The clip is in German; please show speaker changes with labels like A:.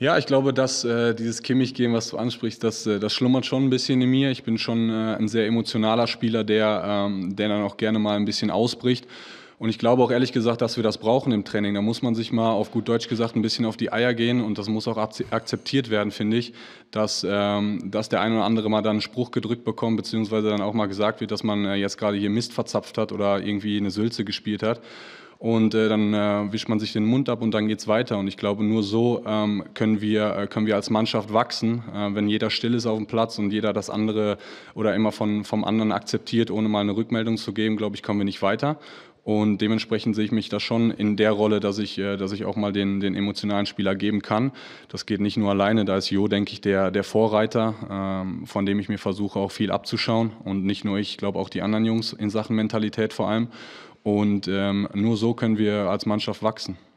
A: Ja, ich glaube, dass äh, dieses Kimmich-Gehen, was du ansprichst, das, äh, das schlummert schon ein bisschen in mir. Ich bin schon äh, ein sehr emotionaler Spieler, der, ähm, der dann auch gerne mal ein bisschen ausbricht. Und ich glaube auch ehrlich gesagt, dass wir das brauchen im Training. Da muss man sich mal auf gut Deutsch gesagt ein bisschen auf die Eier gehen und das muss auch akzeptiert werden, finde ich, dass, ähm, dass der eine oder andere mal dann einen Spruch gedrückt bekommt, beziehungsweise dann auch mal gesagt wird, dass man äh, jetzt gerade hier Mist verzapft hat oder irgendwie eine Sülze gespielt hat und äh, dann äh, wischt man sich den Mund ab und dann geht es weiter. Und ich glaube, nur so ähm, können, wir, äh, können wir als Mannschaft wachsen, äh, wenn jeder still ist auf dem Platz und jeder das andere oder immer von, vom anderen akzeptiert, ohne mal eine Rückmeldung zu geben, glaube ich, kommen wir nicht weiter. Und dementsprechend sehe ich mich da schon in der Rolle, dass ich, äh, dass ich auch mal den, den emotionalen Spieler geben kann. Das geht nicht nur alleine, da ist Jo, denke ich, der, der Vorreiter, ähm, von dem ich mir versuche, auch viel abzuschauen. Und nicht nur ich, ich glaube auch die anderen Jungs in Sachen Mentalität vor allem. Und ähm, nur so können wir als Mannschaft wachsen.